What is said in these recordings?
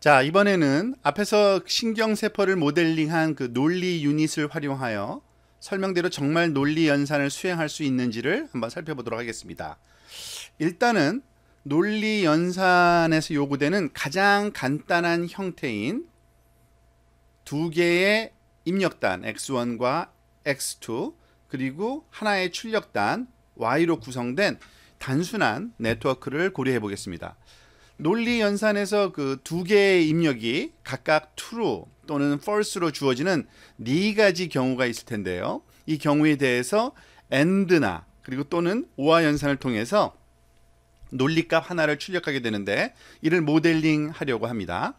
자, 이번에는 앞에서 신경세포를 모델링한 그 논리 유닛을 활용하여 설명대로 정말 논리 연산을 수행할 수 있는지를 한번 살펴보도록 하겠습니다. 일단은 논리 연산에서 요구되는 가장 간단한 형태인 두 개의 입력단 X1과 X2 그리고 하나의 출력단 Y로 구성된 단순한 네트워크를 고려해 보겠습니다. 논리 연산에서 그 두 개의 입력이 각각 true 또는 false로 주어지는 네 가지 경우가 있을 텐데요. 이 경우에 대해서 and나 그리고 또는 오화 연산을 통해서 논리값 하나를 출력하게 되는데 이를 모델링 하려고 합니다.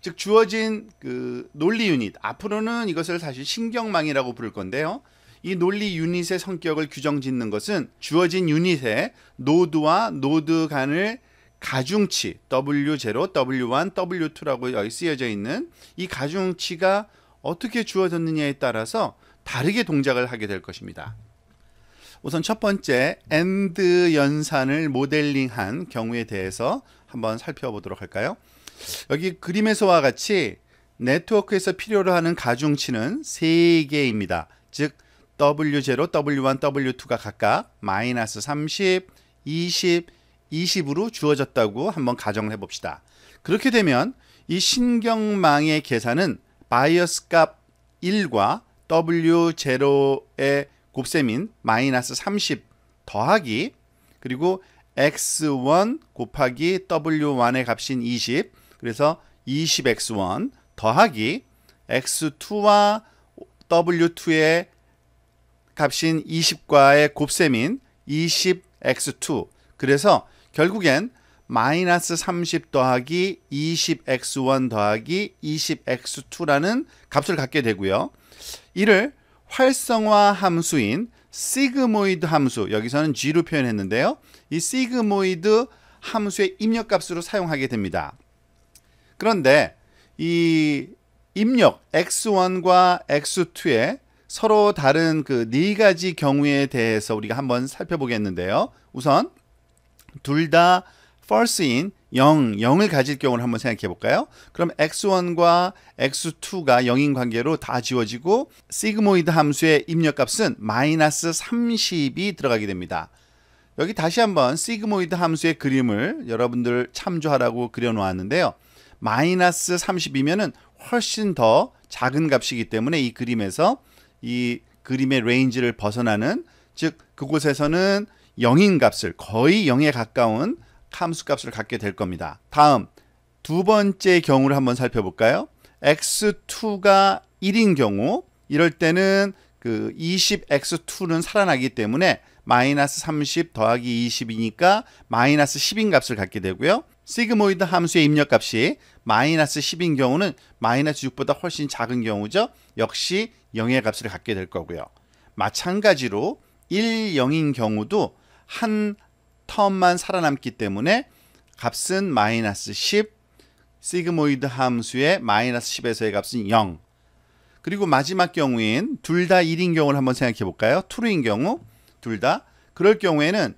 즉 주어진 그 논리 유닛 앞으로는 이것을 사실 신경망이라고 부를 건데요. 이 논리 유닛의 성격을 규정짓는 것은 주어진 유닛의 노드와 노드 간을 가중치 W0, W1, W2라고 여기 쓰여져 있는 이 가중치가 어떻게 주어졌느냐에 따라서 다르게 동작을 하게 될 것입니다. 우선 첫 번째 AND 연산을 모델링한 경우에 대해서 한번 살펴보도록 할까요? 여기 그림에서와 같이 네트워크에서 필요로 하는 가중치는 3개입니다. 즉 W0, W1, W2가 각각 마이너스 30, 20, 20으로 주어졌다고 한번 가정을 해봅시다. 그렇게 되면 이 신경망의 계산은 바이어스 값 1과 W0의 곱셈인 마이너스 30 더하기 그리고 X1 곱하기 W1의 값인 20 그래서 20X1 더하기 X2와 W2의 값인 20과의 곱셈인 20X2 그래서 결국엔 마이너스 30 더하기 20x1 더하기 20x2라는 값을 갖게 되고요. 이를 활성화 함수인 시그모이드 함수, 여기서는 G로 표현했는데요. 이 시그모이드 함수의 입력값으로 사용하게 됩니다. 그런데 이 입력 x1과 x2의 서로 다른 그 네 가지 경우에 대해서 우리가 한번 살펴보겠는데요. 우선 둘다 false인 0, 0을 가질 경우를 한번 생각해 볼까요? 그럼 x1과 x2가 0인 관계로 다 지워지고 시그모이드 함수의 입력값은 마이너스 30이 들어가게 됩니다. 여기 다시 한번 시그모이드 함수의 그림을 여러분들 참조하라고 그려놓았는데요. 마이너스 30이면 훨씬 더 작은 값이기 때문에 이 그림에서 이 그림의 레인지를 벗어나는 즉 그곳에서는 0인 값을 거의 0에 가까운 함수 값을 갖게 될 겁니다. 다음 두 번째 경우를 한번 살펴볼까요? x2가 1인 경우 이럴 때는 그 20x2는 살아나기 때문에 마이너스 30 더하기 20이니까 마이너스 10인 값을 갖게 되고요. 시그모이드 함수의 입력값이 마이너스 10인 경우는 마이너스 6보다 훨씬 작은 경우죠. 역시 0의 값을 갖게 될 거고요. 마찬가지로 1, 0인 경우도 한 텀만 살아남기 때문에 값은 마이너스 10, 시그모이드 함수의 마이너스 10에서의 값은 0. 그리고 마지막 경우인 둘 다 1인 경우를 한번 생각해 볼까요? 2인 경우 둘 다. 그럴 경우에는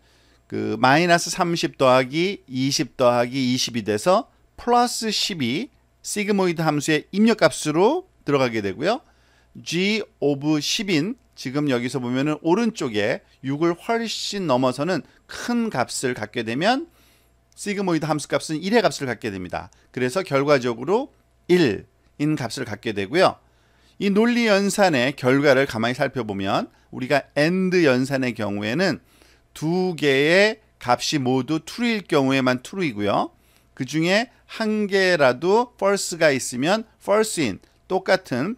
그 마이너스 30 더하기 20 더하기 20이 돼서 플러스 12 시그모이드 함수의 입력값으로 들어가게 되고요. g 오브 10인 지금 여기서 보면은 오른쪽에 6을 훨씬 넘어서는 큰 값을 갖게 되면 시그모이드 함수 값은 1의 값을 갖게 됩니다. 그래서 결과적으로 1인 값을 갖게 되고요. 이 논리 연산의 결과를 가만히 살펴보면 우리가 AND 연산의 경우에는 두 개의 값이 모두 true일 경우에만 true이고요. 그 중에 한 개라도 false가 있으면 false인 똑같은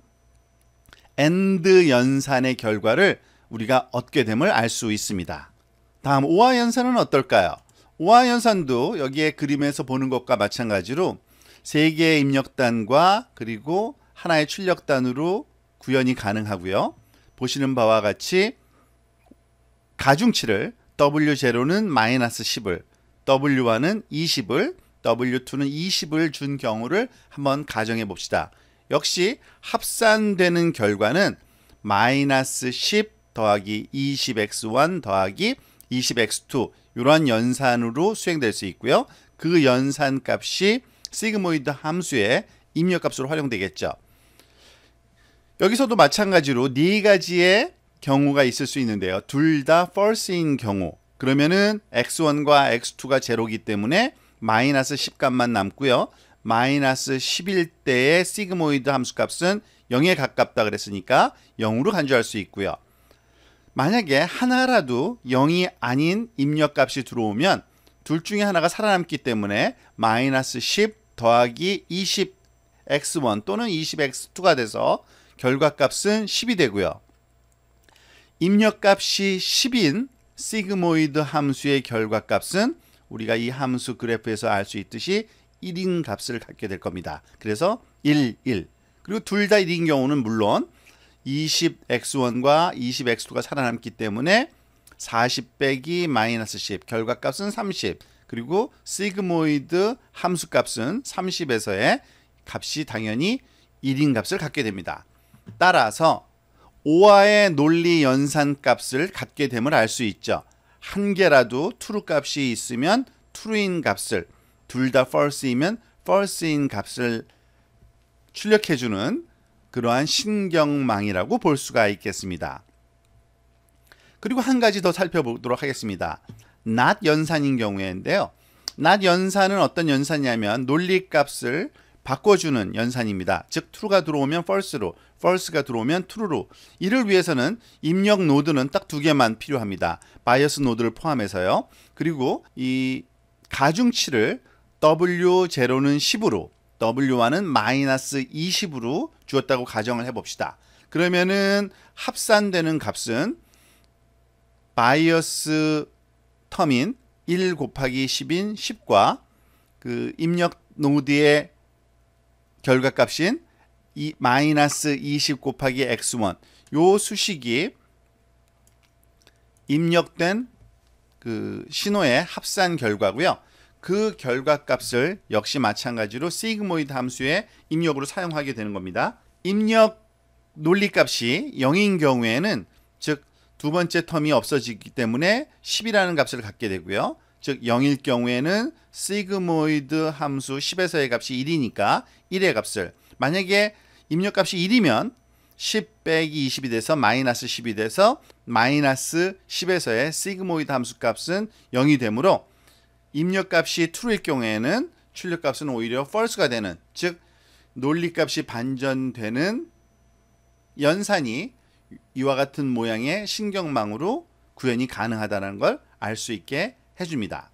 엔드 연산의 결과를 우리가 얻게 됨을 알 수 있습니다. 다음 오화 연산은 어떨까요? 오화 연산도 여기에 그림에서 보는 것과 마찬가지로 세 개의 입력단과 그리고 하나의 출력단으로 구현이 가능하고요. 보시는 바와 같이 가중치를 W0는 마이너스 10을, W1은 20을, W2는 20을 준 경우를 한번 가정해 봅시다. 역시 합산되는 결과는 마이너스 10 더하기 20x1 더하기 20x2 이런 연산으로 수행될 수 있고요. 그 연산 값이 시그모이드 함수의 입력값으로 활용되겠죠. 여기서도 마찬가지로 네 가지의 경우가 있을 수 있는데요. 둘 다 false인 경우 그러면은 x1과 x2가 제로기 때문에 마이너스 10값만 남고요. 마이너스 11대의 시그모이드 함수값은 0에 가깝다 그랬으니까 0으로 간주할 수 있고요. 만약에 하나라도 0이 아닌 입력값이 들어오면 둘 중에 하나가 살아남기 때문에 마이너스 10 더하기 20x1 또는 20x2가 돼서 결과값은 10이 되고요. 입력값이 10인 시그모이드 함수의 결과값은 우리가 이 함수 그래프에서 알 수 있듯이 1인 값을 갖게 될 겁니다. 그래서 1, 1. 그리고 둘 다 1인 경우는 물론 20x1과 20x2가 살아남기 때문에 40 빼기 마이너스 10, 결과값은 30. 그리고 시그모이드 함수값은 30에서의 값이 당연히 1인 값을 갖게 됩니다. 따라서 오화의 논리 연산값을 갖게 됨을 알 수 있죠. 한 개라도 true값이 있으면 true인 값을 둘다 false이면 false인 값을 출력해주는 그러한 신경망이라고 볼 수가 있겠습니다. 그리고 한 가지 더 살펴보도록 하겠습니다. not 연산인 경우인데요. 에 not 연산은 어떤 연산이냐면 논리값을 바꿔주는 연산입니다. 즉 true가 들어오면 false로, false가 들어오면 true로. 이를 위해서는 입력 노드는 딱 두 개만 필요합니다. bias 노드를 포함해서요. 그리고 이 가중치를 W0는 10으로 W와는 마이너스 20으로 주었다고 가정을 해봅시다. 그러면은 합산되는 값은 바이어스 텀인 1 곱하기 10인 10과 그 입력 노드의 결과값인 이 마이너스 20 곱하기 x1 요 수식이 입력된 그 신호의 합산 결과고요. 그 결과값을 역시 마찬가지로 시그모이드 함수의 입력으로 사용하게 되는 겁니다. 입력 논리값이 0인 경우에는 즉 두 번째 텀이 없어지기 때문에 10이라는 값을 갖게 되고요. 즉 0일 경우에는 시그모이드 함수 10에서의 값이 1이니까 1의 값을 만약에 입력값이 1이면 10 빼기 20이 돼서 마이너스 10이 돼서 마이너스 10에서의 시그모이드 함수 값은 0이 되므로 입력값이 true일 경우에는 출력값은 오히려 false가 되는 즉 논리값이 반전되는 연산이 이와 같은 모양의 신경망으로 구현이 가능하다는 걸 알 수 있게 해줍니다.